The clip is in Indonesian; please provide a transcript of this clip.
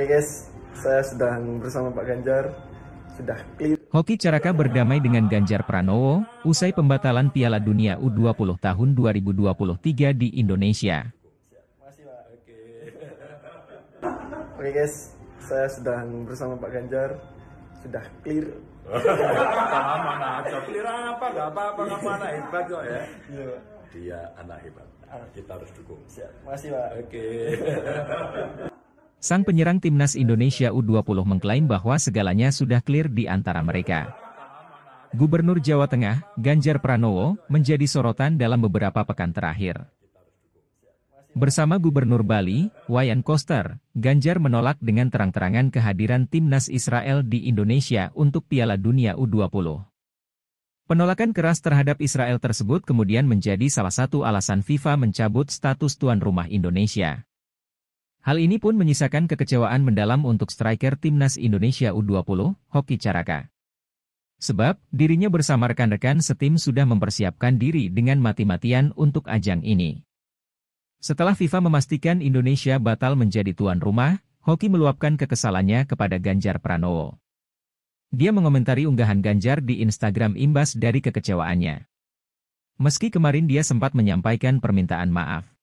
Oke guys, saya sedang bersama Pak Ganjar. Sudah clear. Hoki Caraka berdamai dengan Ganjar Pranowo, usai pembatalan Piala Dunia U20 tahun 2023 di Indonesia. Oke guys, saya sedang bersama Pak Ganjar. Sudah clear. Paham mana clear apa, gak apa-apa, kamu anak hebat kok ya. Iya Dia anak hebat, kita harus dukung. Siap, makasih Pak. Oke. Sang penyerang timnas Indonesia U20 mengklaim bahwa segalanya sudah clear di antara mereka. Gubernur Jawa Tengah, Ganjar Pranowo, menjadi sorotan dalam beberapa pekan terakhir. Bersama Gubernur Bali, Wayan Koster, Ganjar menolak dengan terang-terangan kehadiran timnas Israel di Indonesia untuk Piala Dunia U20. Penolakan keras terhadap Israel tersebut kemudian menjadi salah satu alasan FIFA mencabut status tuan rumah Indonesia. Hal ini pun menyisakan kekecewaan mendalam untuk striker timnas Indonesia U20, Hoki Caraka. Sebab, dirinya bersama rekan-rekan setim sudah mempersiapkan diri dengan mati-matian untuk ajang ini. Setelah FIFA memastikan Indonesia batal menjadi tuan rumah, Hoki meluapkan kekesalannya kepada Ganjar Pranowo. Dia mengomentari unggahan Ganjar di Instagram imbas dari kekecewaannya. Meski kemarin dia sempat menyampaikan permintaan maaf.